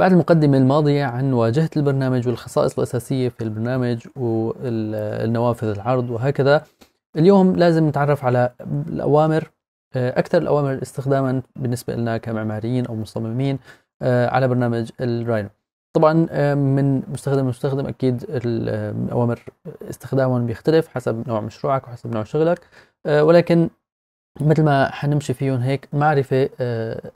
بعد المقدمة الماضية عن واجهة البرنامج والخصائص الأساسية في البرنامج والنوافذ العرض وهكذا اليوم لازم نتعرف على الأوامر آه، أكثر الأوامر استخداما بالنسبة لنا كمعماريين أو مصممين آه، على برنامج الراينو طبعا آه، من مستخدم لمستخدم أكيد الأوامر استخدامهم بيختلف حسب نوع مشروعك وحسب نوع شغلك ولكن مثل ما حنمشي فيهم هيك معرفة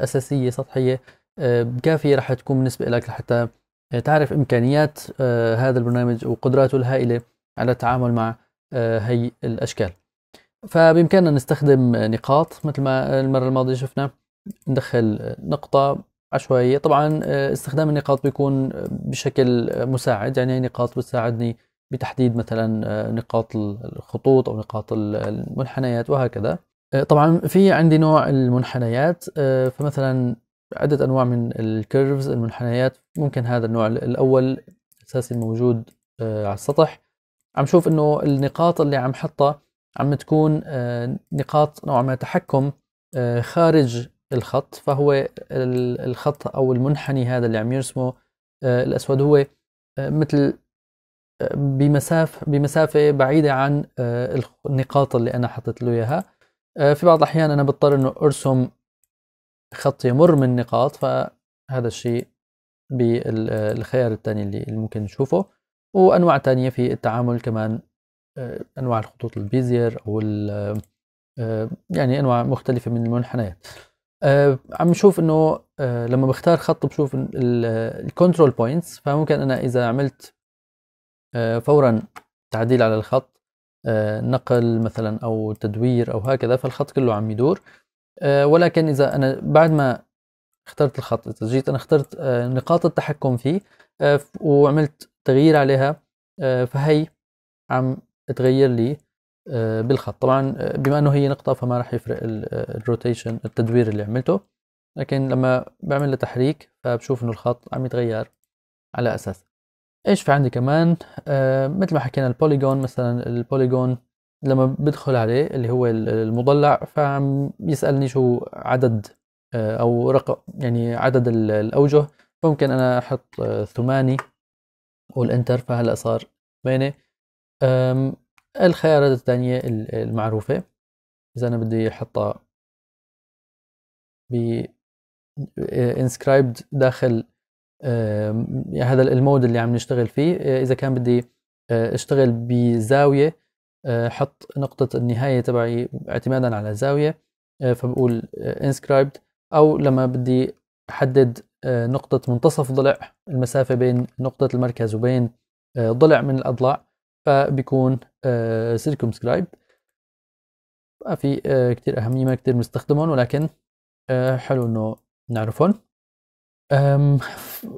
أساسية سطحية آه، كافية رح تكون بالنسبة لك لحتى آه، تعرف إمكانيات آه، هذا البرنامج وقدراته الهائلة على التعامل مع هي الأشكال فبإمكاننا نستخدم نقاط مثل ما المرة الماضية شفنا ندخل نقطة عشوائية طبعا استخدام النقاط بيكون بشكل مساعد يعني نقاط بتساعدني بتحديد مثلا نقاط الخطوط أو نقاط المنحنيات وهكذا طبعا في عندي نوع المنحنيات فمثلا عدة أنواع من الكيرفز المنحنيات ممكن هذا النوع الأول أساسي الموجود آه، على السطح عم شوف إنه النقاط اللي عم حطها عم تكون آه، نقاط نوعا ما تحكم آه، خارج الخط فهو الخط أو المنحني هذا اللي عم يرسمه الأسود هو مثل بمساف بمسافة بعيدة عن النقاط اللي أنا حطيت له إياها في بعض الأحيان أنا بضطر إنه أرسم خط يمر من نقاط فهذا الشيء بالخيار الثاني اللي ممكن نشوفه وانواع ثانيه في التعامل كمان آه، انواع الخطوط البيزير او آه، آه، يعني انواع مختلفه من المنحنيات عم نشوف انه لما بختار خط بشوف الكنترول بوينتس فممكن انا اذا عملت فورا تعديل على الخط نقل مثلا او تدوير او هكذا فالخط كله عم يدور آه، ولكن اذا انا بعد ما اخترت الخط اذا جيت انا اخترت آه، نقاط التحكم فيه آه، وعملت تغيير عليها فهي عم تغير لي بالخط طبعا بما انه هي نقطه فما راح يفرق الروتيشن التدوير اللي عملته لكن لما بعمل له تحريك فبشوف انه الخط عم يتغير على اساس ايش في عندي كمان مثل ما حكينا البوليجون مثلا البوليجون لما بدخل عليه اللي هو المضلع فعم يسألني شو عدد آه، أو رقم يعني عدد الأوجه ممكن أنا أحط آه، ثماني والإنتر فهلأ صار ثمانية الخيارات الثانية المعروفة إذا أنا بدي أحطها ب انسكرايبد آه، داخل هذا المود اللي عم نشتغل فيه إذا كان بدي اشتغل بزاوية آه، حط نقطة النهاية تبعي اعتمادا على زاوية آه، فبقول آه، inscribed أو لما بدي أحدد نقطة منتصف ضلع المسافة بين نقطة المركز وبين ضلع من الأضلاع فبيكون circumscribed ما في كتير أهمية ما كتير بنستخدمهم ولكن حلو إنه نعرفهم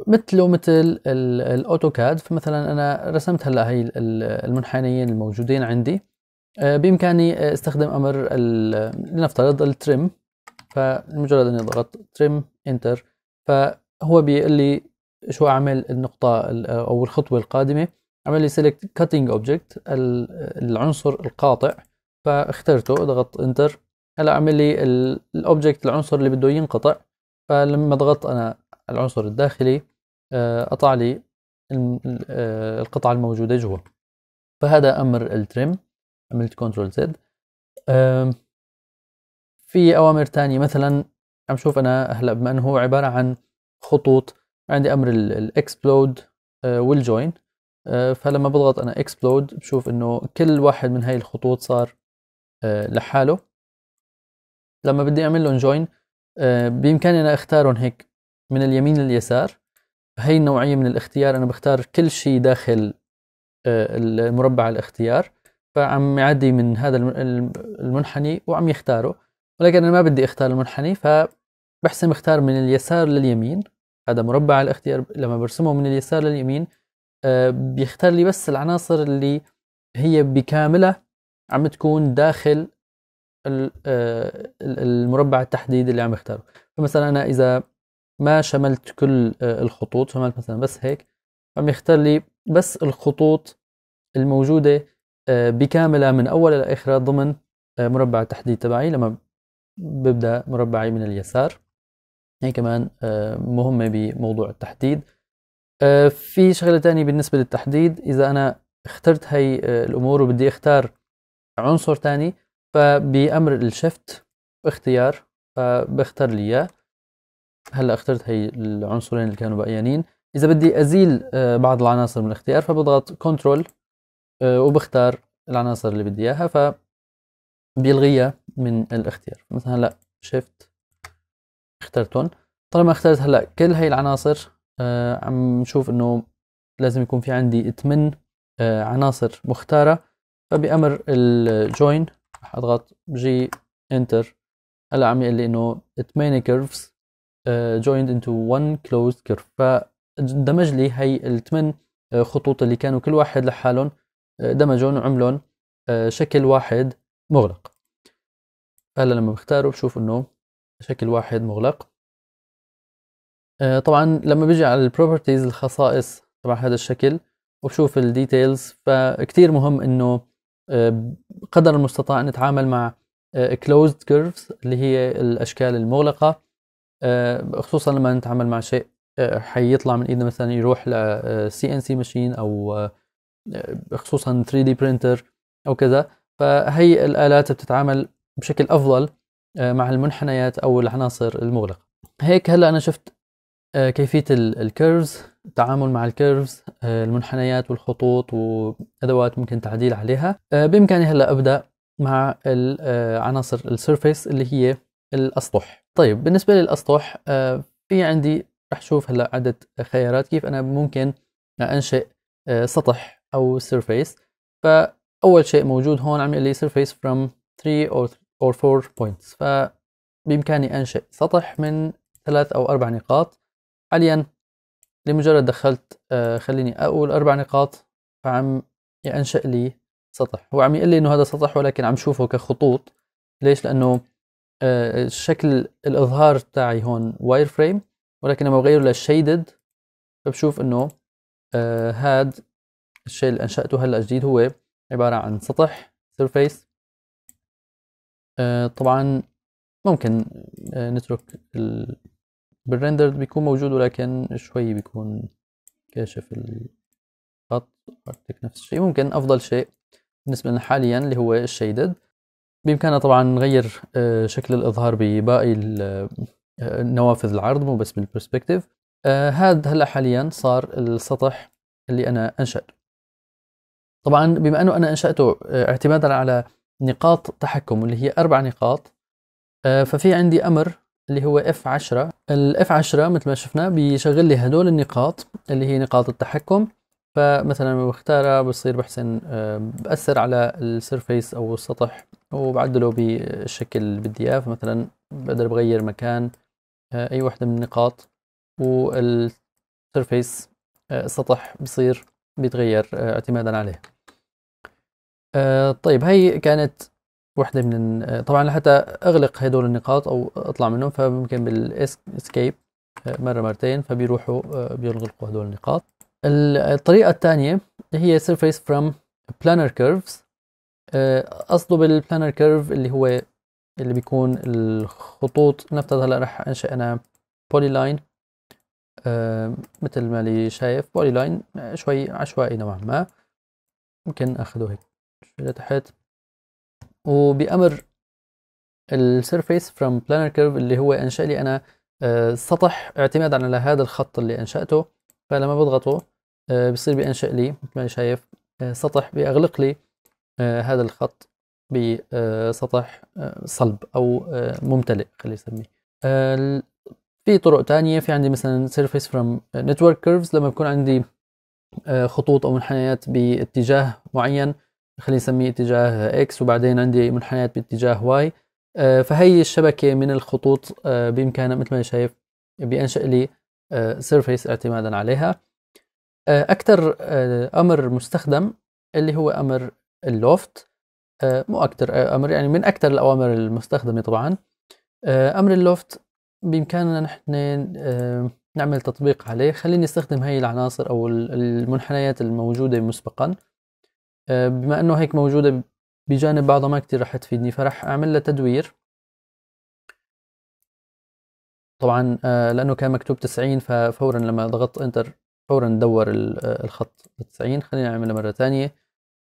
مثله مثل الاوتوكاد فمثلا انا رسمت هلا هي المنحنيين الموجودين عندي أه، بامكاني استخدم امر لنفترض الترم فمجرد اني اضغط ترم انتر فهو بيقول لي شو اعمل النقطه او الخطوه القادمه عمل لي سيلكت كاتنج اوبجكت العنصر القاطع فاخترته ضغط انتر هلا عمل لي الاوبجكت العنصر اللي بده ينقطع فلما ضغطت انا العنصر الداخلي قطع آه، لي آه، القطعة الموجودة جوا فهذا أمر الترم عملت كنترول زد في أوامر تانية مثلا عم شوف أنا هلا بما أنه هو عبارة عن خطوط عندي أمر الإكسبلود والجوين آه، فلما بضغط أنا إكسبلود بشوف إنه كل واحد من هاي الخطوط صار لحاله لما بدي أعمل لهم جوين بإمكاني أنا أختارهم هيك من اليمين لليسار هي النوعية من الاختيار أنا بختار كل شيء داخل آه، المربع الاختيار فعم يعدي من هذا المنحني وعم يختاره ولكن أنا ما بدي أختار المنحني فبحسم اختار من اليسار لليمين هذا مربع الاختيار لما برسمه من اليسار لليمين آه، بيختار لي بس العناصر اللي هي بكاملها عم تكون داخل آه، المربع التحديد اللي عم اختاره فمثلا أنا إذا ما شملت كل آه، الخطوط شملت مثلا بس هيك عم يختار لي بس الخطوط الموجودة آه، بكاملها من أولها لآخرها ضمن آه، مربع التحديد تبعي لما ببدأ مربعي من اليسار هي كمان مهمة بموضوع التحديد في شغلة تانية بالنسبة للتحديد إذا أنا اخترت هاي الأمور وبدي اختار عنصر تاني فبأمر الشفت اختيار فبختار لي إياه هلا اخترت هي العنصرين اللي كانوا بقيانين اذا بدي ازيل آه، بعض العناصر من الاختيار فبضغط كنترول آه، وبختار العناصر اللي بدي اياها ف بيلغيها من الاختيار مثلا هلا شيفت اخترتهم طالما اخترت هلا كل هاي العناصر آه، عم نشوف انه لازم يكون في عندي 8 عناصر مختاره فبامر الجوين راح اضغط جي انتر هلا عم يقول لي انه 8 كيرفز آه، joined into one closed curve فدمج لي هي الثمان آه، خطوط اللي كانوا كل واحد لحالهم آه، دمجهم وعملون شكل واحد مغلق هلا لما بختاره بشوف انه شكل واحد مغلق طبعا لما بيجي على البروبرتيز الخصائص تبع هذا الشكل وبشوف الديتيلز فكتير مهم انه قدر المستطاع نتعامل مع closed curves اللي هي الاشكال المغلقه آه، خصوصا لما نتعامل مع شيء آه، حيطلع من ايدنا مثلا يروح ل سي ان سي ماشين او آه، خصوصا 3 دي برينتر او كذا فهي الالات بتتعامل بشكل افضل مع المنحنيات او العناصر المغلقه هيك هلا انا شفت كيفيه الكيرفز التعامل مع الكيرفز المنحنيات والخطوط وادوات ممكن تعديل عليها بامكاني هلا ابدا مع عناصر السيرفيس اللي هي الاسطح طيب بالنسبه للاسطح آه، في عندي رح اشوف هلا عده خيارات كيف انا ممكن انشئ آه، سطح او سيرفيس فاول شيء موجود هون عم يقول لي سيرفيس فروم 3 او 4 4 points فبامكاني انشئ سطح من ثلاث او اربع نقاط حاليا لمجرد دخلت آه، خليني اقول اربع نقاط فعم ينشئ لي سطح هو عم يقول لي انه هذا سطح ولكن عم شوفه كخطوط ليش لانه آه، شكل الاظهار تاعي هون واير فريم ولكن لما بغيره للشيدد فبشوف انه آه، هاد الشيء اللي انشاته هلا جديد هو عباره عن سطح سيرفيس آه، طبعا ممكن نترك ال... بالريندر بيكون موجود ولكن شوي بيكون كاشف الخط نفس الشيء ممكن افضل شيء بالنسبه لنا حاليا اللي هو الشيدد بإمكاننا طبعا نغير آه، شكل الإظهار بباقي آه، نوافذ العرض مو بس بالبرسبكتيف آه، هذا هلا حاليا صار السطح اللي أنا أنشأته طبعا بما أنه أنا أنشأته اعتمادا على نقاط تحكم اللي هي أربع نقاط ففي عندي أمر اللي هو F10 ال F10 مثل ما شفنا بيشغل لي هدول النقاط اللي هي نقاط التحكم فمثلا بختارها بصير بحسن بأثر على السيرفيس أو السطح وبعدله بالشكل اللي بدي اياه فمثلا بقدر بغير مكان آه، اي وحده من النقاط والسيرفيس آه، السطح بصير بيتغير آه، اعتمادا عليه طيب هي كانت وحده من طبعا لحتى اغلق هدول النقاط او اطلع منهم فممكن بالاسكيب مره مرتين فبيروحوا بيغلقوا هدول النقاط الطريقه الثانيه هي surface from بلانر curves آه، قصده بالبلانر كيرف اللي هو اللي بيكون الخطوط نفترض هلا رح انشئ انا بولي لاين أه مثل ما اللي شايف بولي لاين شوي عشوائي نوعا ما ممكن اخده هيك شوي لتحت وبامر السيرفيس فروم بلانر كيرف اللي هو انشا لي انا آه، سطح اعتمادا على هذا الخط اللي انشاته فلما بضغطه آه، بصير بانشا لي مثل ما شايف سطح بيغلق لي آه، هذا الخط بسطح آه، صلب أو آه، ممتلئ خلينا نسميه في طرق تانية في عندي مثلا surface from network curves لما بكون عندي خطوط أو منحنيات باتجاه معين خلينا نسميه اتجاه X وبعدين عندي منحنيات باتجاه Y فهي الشبكة من الخطوط بإمكانها مثل ما شايف بأنشأ لي سيرفيس اعتمادا عليها أكثر أمر مستخدم اللي هو أمر اللوفت آه، مو اكثر آه، امر يعني من اكثر الاوامر المستخدمه طبعا آه، امر اللوفت بامكاننا نحن نعمل تطبيق عليه خليني استخدم هاي العناصر او المنحنيات الموجوده مسبقا بما انه هيك موجوده بجانب بعضها ما كتير رح تفيدني فرح اعمل لها تدوير طبعا لانه كان مكتوب 90 ففورا لما ضغطت انتر فورا دور الخط ب 90 خليني اعملها مره ثانيه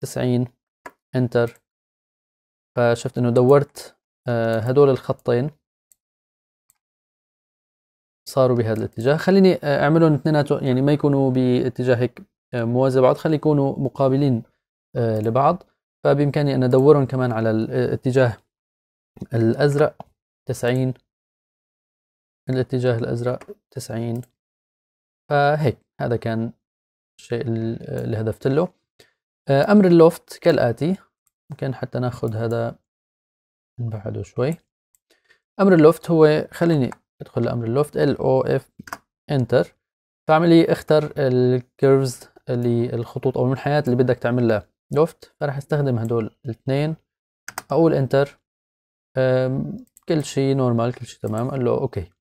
90 انتر فشفت انه دورت آه، هدول الخطين صاروا بهذا الاتجاه خليني آه، اعملهم اثنيناتهم يعني ما يكونوا باتجاه هيك آه، موازي بعض خلي يكونوا مقابلين لبعض فبامكاني ان ادورهم كمان على الاتجاه الازرق 90 الاتجاه الازرق 90 فهيك هذا كان الشيء اللي هدفت له آه، أمر اللوفت كالآتي ممكن حتى ناخد هذا نبعده شوي أمر اللوفت هو خليني أدخل لأمر اللوفت L O F Enter فأعمل لي اختر الكيرفز اللي الخطوط أو المنحنيات اللي بدك تعمل لها لوفت فراح استخدم هدول الاثنين أقول انتر كل شيء نورمال كل شيء تمام قال له اوكي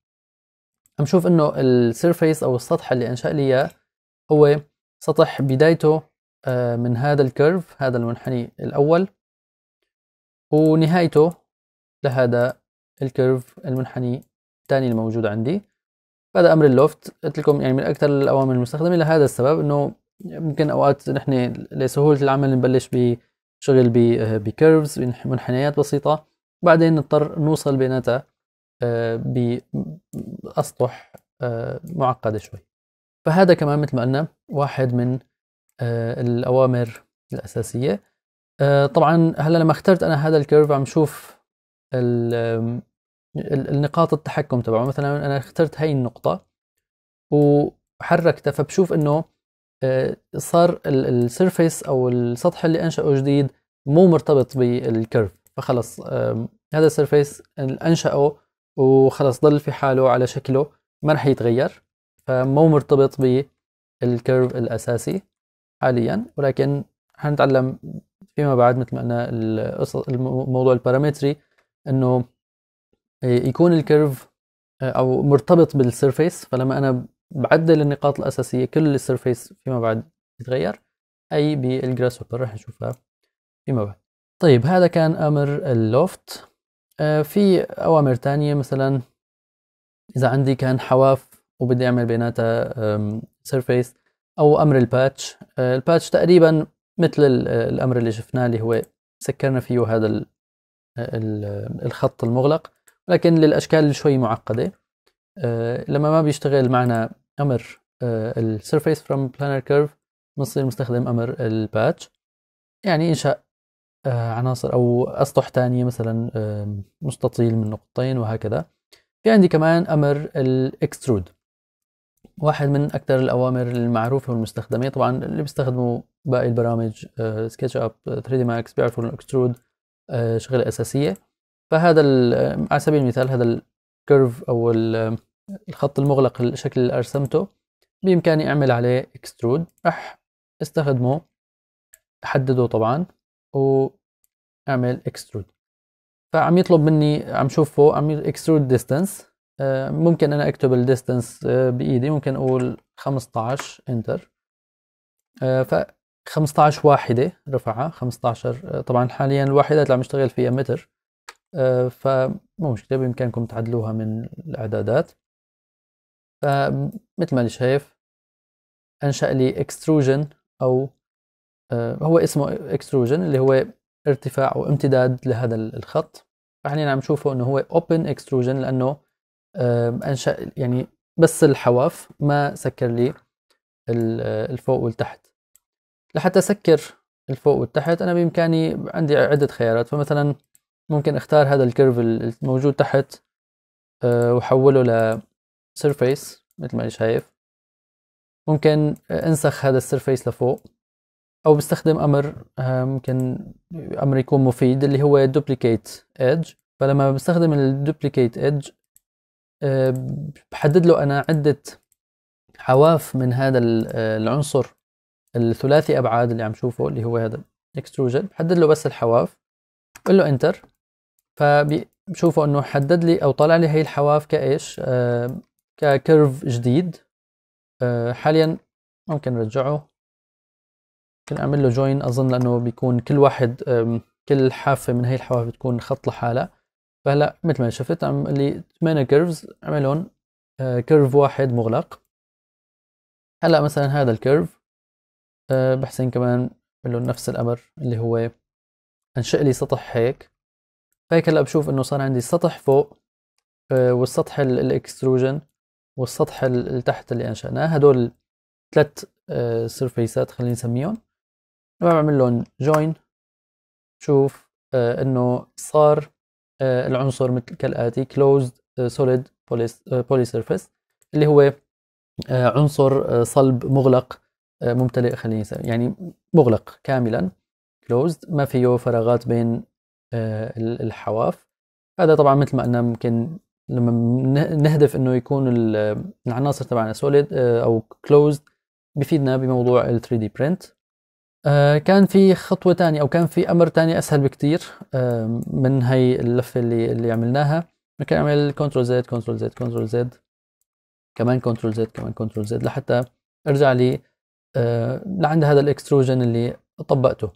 عم شوف انه السيرفيس او السطح اللي انشا لي اياه هو سطح بدايته آه، من هذا الكيرف هذا المنحني الأول ونهايته لهذا الكيرف المنحني الثاني الموجود عندي هذا أمر اللوفت قلت لكم يعني من أكثر الأوامر المستخدمة لهذا السبب إنه ممكن أوقات نحن لسهولة العمل نبلش بشغل آه، بكيرفز منحنيات بسيطة بعدين نضطر نوصل بيناتها آه، بأسطح معقدة شوي فهذا كمان مثل ما قلنا واحد من آه، الاوامر الاساسيه آه، طبعا هلا لما اخترت انا هذا الكيرف عم شوف النقاط التحكم تبعه مثلا انا اخترت هاي النقطه وحركتها فبشوف انه آه، صار السيرفيس او السطح اللي انشاه جديد مو مرتبط بالكيرف فخلص هذا السيرفيس انشاه وخلص ضل في حاله على شكله ما رح يتغير فمو مرتبط بالكيرف الاساسي حاليا ولكن حنتعلم فيما بعد مثل ما قلنا الموضوع البارامتري انه يكون الكيرف آه، او مرتبط بالسيرفيس فلما انا بعدل النقاط الاساسيه كل السيرفيس فيما بعد يتغير اي بالجراس هوبر رح نشوفها فيما بعد طيب هذا كان امر اللوفت آه، في اوامر تانية مثلا اذا عندي كان حواف وبدي اعمل بيناتها سيرفيس او امر الباتش آه، الباتش تقريبا مثل آه، الامر اللي شفناه اللي هو سكرنا فيه هذا آه، الخط المغلق لكن للاشكال شوي معقده لما ما بيشتغل معنا امر السيرفيس فروم بلانر كيرف بنصير نستخدم امر الباتش يعني انشاء عناصر او اسطح ثانيه مثلا مستطيل من نقطتين وهكذا في عندي كمان امر الاكسترود واحد من أكثر الأوامر المعروفة والمستخدمة طبعا اللي بيستخدموا باقي البرامج سكتش اب 3 دي ماكس بيعرفوا الاكسترود آه، شغلة أساسية فهذا آه، على سبيل المثال هذا الكيرف أو آه، الخط المغلق الشكل اللي أرسمته بإمكاني أعمل عليه اكسترود راح استخدمه أحدده طبعا وأعمل اكسترود فعم يطلب مني عم شوفه عم اكسترود ديستانس آه، ممكن انا اكتب الديستنس آه، بايدي ممكن اقول 15 انتر آه، ف 15 واحده رفعها 15 طبعا حاليا الواحدات اللي عم اشتغل فيها متر فمو مشكله بامكانكم تعدلوها من الاعدادات فمثل ما شايف انشا لي اكستروجن او هو اسمه اكستروجن اللي هو ارتفاع او امتداد لهذا الخط فحاليا عم نشوفه انه هو اوبن اكستروجن لانه انشا يعني بس الحواف ما سكر لي آه، الفوق والتحت لحتى سكر الفوق والتحت انا بامكاني عندي عده خيارات فمثلا ممكن اختار هذا الكيرف الموجود تحت آه، وحوله ل surface مثل ما شايف ممكن انسخ هذا السيرفيس لفوق او بستخدم امر آه، ممكن امر يكون مفيد اللي هو duplicate edge فلما بستخدم الدوبليكيت duplicate edge بحدد له انا عده حواف من هذا العنصر الثلاثي ابعاد اللي عم شوفه اللي هو هذا اكستروجن بحدد له بس الحواف بقول له انتر فبشوفه انه حدد لي او طلع لي هي الحواف كايش آه، ككيرف جديد آه، حاليا ممكن نرجعه ممكن اعمل له جوين اظن لانه بيكون كل واحد كل حافه من هي الحواف بتكون خط لحالها فهلا مثل ما شفت عم لي 8 كيرفز عملهم كيرف واحد مغلق هلا مثلا هذا الكيرف آه، بحسن كمان له نفس الامر اللي هو انشئ لي سطح هيك هيك هلا بشوف انه صار عندي سطح فوق آه، والسطح الاكستروجن والسطح اللي تحت اللي انشأناه هدول ثلاث سيرفيسات آه، خلينا نسميهم بعمل لهم جوين شوف انه صار آه، العنصر مثل كالاتي closed آه، solid آه، poly surface اللي هو عنصر صلب مغلق ممتلئ خليني يعني مغلق كاملا closed ما فيه فراغات بين الحواف هذا طبعا مثل ما قلنا ممكن لما نهدف انه يكون العناصر تبعنا سوليد او كلوزد بفيدنا بموضوع ال 3 دي برنت آه كان في خطوة تانية أو كان في أمر تاني أسهل بكتير آه من هي اللفة اللي اللي عملناها ممكن أعمل كنترول زد كنترول زد كنترول زد كمان كنترول زد كمان كنترول زد لحتى أرجع لي آه لعند هذا الإكستروجن اللي طبقته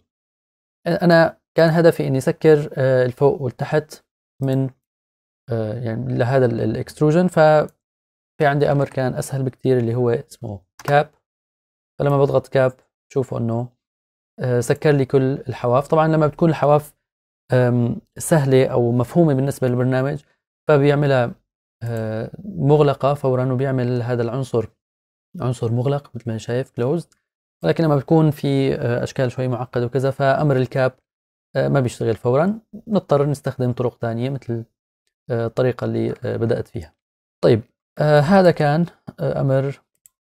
أنا كان هدفي إني سكر آه، الفوق والتحت من آه، يعني لهذا الإكستروجن ففي عندي أمر كان أسهل بكتير اللي هو اسمه كاب فلما بضغط كاب شوفوا إنه آه، سكر لي كل الحواف طبعا لما بتكون الحواف سهلة أو مفهومة بالنسبة للبرنامج فبيعملها آه، مغلقة فورا وبيعمل هذا العنصر عنصر مغلق مثل ما شايف كلوزد ولكن لما بتكون في آه، أشكال شوي معقدة وكذا فأمر الكاب ما بيشتغل فورا نضطر نستخدم طرق ثانية مثل الطريقة اللي بدأت فيها طيب هذا كان أمر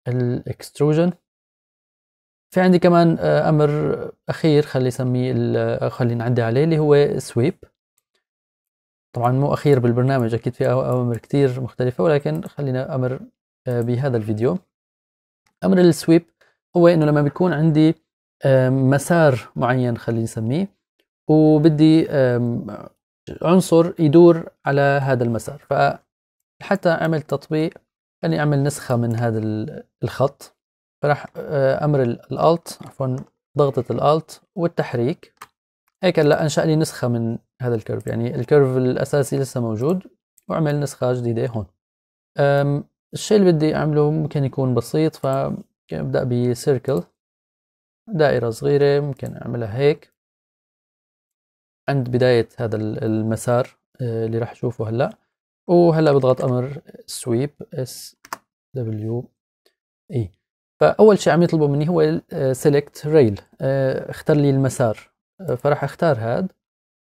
الاكستروجن في عندي كمان آه، امر اخير خلي اسميه آه، خلينا عندي عليه اللي هو سويب طبعا مو اخير بالبرنامج اكيد في اوامر كتير مختلفه ولكن خلينا امر آه، بهذا الفيديو امر السويب هو انه لما بيكون عندي مسار معين خلينا نسميه وبدي عنصر يدور على هذا المسار فحتى اعمل تطبيق اني اعمل نسخه من هذا الخط راح آه، امر الالت عفوا ضغطة الالت والتحريك هيك هلا انشا لي نسخة من هذا الكيرف يعني الكيرف الاساسي لسه موجود واعمل نسخة جديدة هون الشيء اللي بدي اعمله ممكن يكون بسيط فابدأ بسيركل دائرة صغيرة ممكن اعملها هيك عند بداية هذا المسار آه، اللي راح اشوفه هلا وهلا بضغط امر سويب اس دبليو اي فاول شيء عم يطلبوا مني هو سيلكت ريل آه، آه، اختار لي المسار آه، فراح اختار هاد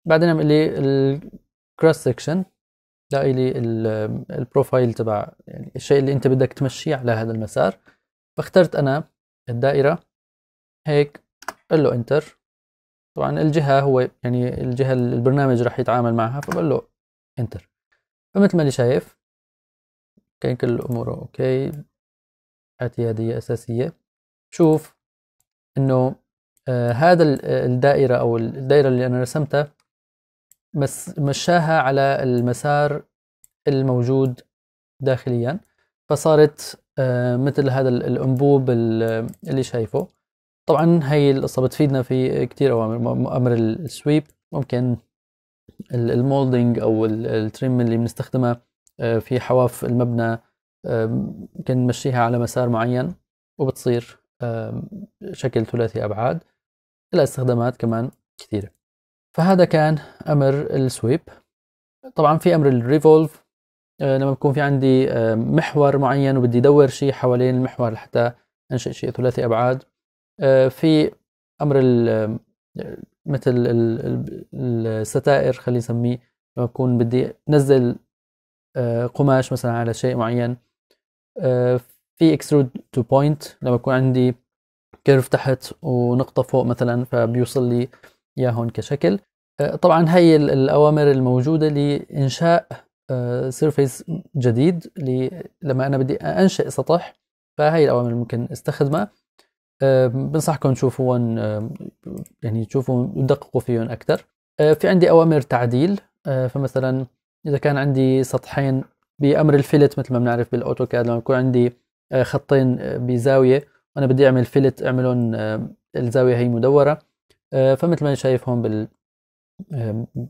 بعدين عم لي الكروس سكشن لاقي لي البروفايل تبع يعني الشيء اللي انت بدك تمشيه على هذا المسار فاخترت انا الدائره هيك قل له انتر طبعا الجهه هو يعني الجهه البرنامج راح يتعامل معها فبقول له انتر فمثل ما اللي شايف كان كل اموره اوكي اعتيادية أساسية شوف إنه آه، هذا آه، الدائرة أو الدائرة اللي أنا رسمتها مس مشاها على المسار الموجود داخليا فصارت آه، مثل هذا الأنبوب اللي شايفه طبعا هي القصة بتفيدنا في كتير أوامر أمر السويب ممكن المولدنج أو التريم اللي بنستخدمها في حواف المبنى يمكن نمشيها على مسار معين وبتصير شكل ثلاثي أبعاد لها استخدامات كمان كثيرة فهذا كان أمر السويب طبعا في أمر الريفولف أه، لما بكون في عندي أه، محور معين وبدي أدور شيء حوالين المحور لحتى أنشئ شيء ثلاثي أبعاد أه، في أمر ال مثل الستائر خلي نسميه لما بكون بدي نزل قماش مثلا على شيء معين في اكسترود تو بوينت لما يكون عندي كيرف تحت ونقطة فوق مثلا فبيوصل لي اياهم كشكل طبعا هي الأوامر الموجودة لإنشاء سيرفيس آه، جديد لما أنا بدي أنشئ سطح فهي الأوامر ممكن استخدمها آه، بنصحكم تشوفون آه، يعني تشوفوا ودققوا فيهم أكثر في عندي أوامر تعديل فمثلا إذا كان عندي سطحين بامر الفلت مثل ما بنعرف بالاوتوكاد لما يكون عندي آه، خطين آه، بزاويه وانا بدي اعمل فلت اعملهم آه، الزاويه هي مدوره فمثل ما شايف هون بال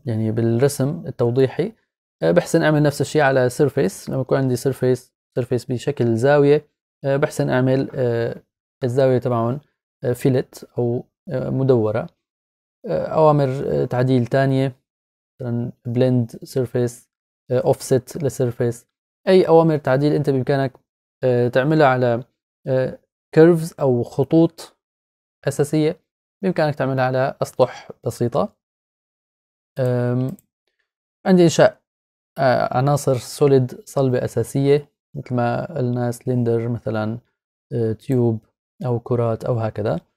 يعني بالرسم التوضيحي بحسن اعمل نفس الشيء على سيرفيس لما يكون عندي سيرفيس سيرفيس بشكل زاويه بحسن اعمل الزاويه تبعهم فيلت او مدوره اوامر تعديل ثانيه مثلا بلند سيرفيس اوفست آه، للسيرفيس اي اوامر تعديل انت بامكانك آه، تعملها على كيرفز آه، او خطوط اساسيه بامكانك تعملها على اسطح بسيطه عندي انشاء عناصر سوليد صلبه اساسيه مثل ما قلنا سلندر مثلا تيوب او كرات او هكذا